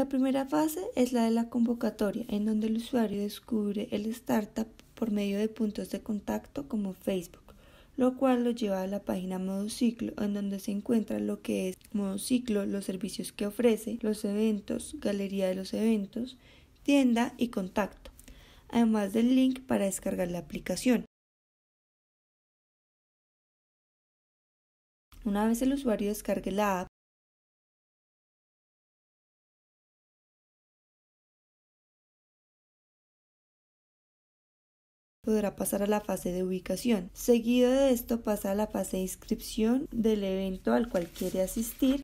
La primera fase es la de la convocatoria, en donde el usuario descubre el startup por medio de puntos de contacto como Facebook, lo cual lo lleva a la página modo ciclo, en donde se encuentra lo que es modo ciclo, los servicios que ofrece, los eventos, galería de los eventos, tienda y contacto, además del link para descargar la aplicación. Una vez el usuario descargue la app, podrá pasar a la fase de ubicación. Seguido de esto pasa a la fase de inscripción del evento al cual quiere asistir,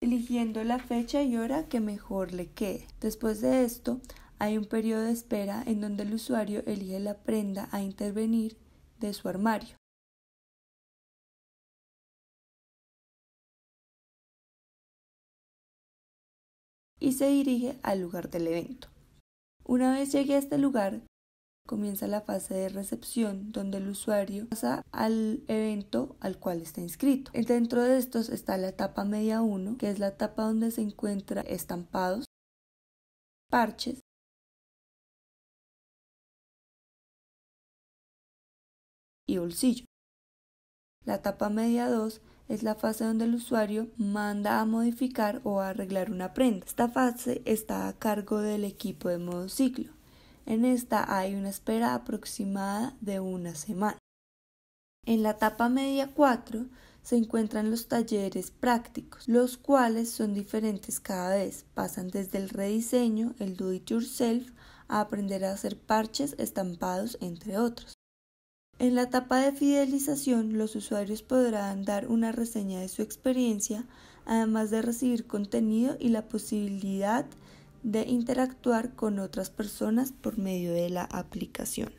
eligiendo la fecha y hora que mejor le quede. Después de esto, hay un periodo de espera en donde el usuario elige la prenda a intervenir de su armario. y se dirige al lugar del evento. Una vez llegue a este lugar, comienza la fase de recepción donde el usuario pasa al evento al cual está inscrito. Dentro de estos está la etapa media 1, que es la etapa donde se encuentran estampados, parches, y bolsillo. La etapa media 2 es la fase donde el usuario manda a modificar o a arreglar una prenda. Esta fase está a cargo del equipo de modo ciclo. En esta hay una espera aproximada de una semana. En la etapa media 4 se encuentran los talleres prácticos, los cuales son diferentes cada vez, pasan desde el rediseño, el do it yourself, a aprender a hacer parches, estampados, entre otros. En la etapa de fidelización, los usuarios podrán dar una reseña de su experiencia, además de recibir contenido y la posibilidad de de interactuar con otras personas por medio de la aplicación.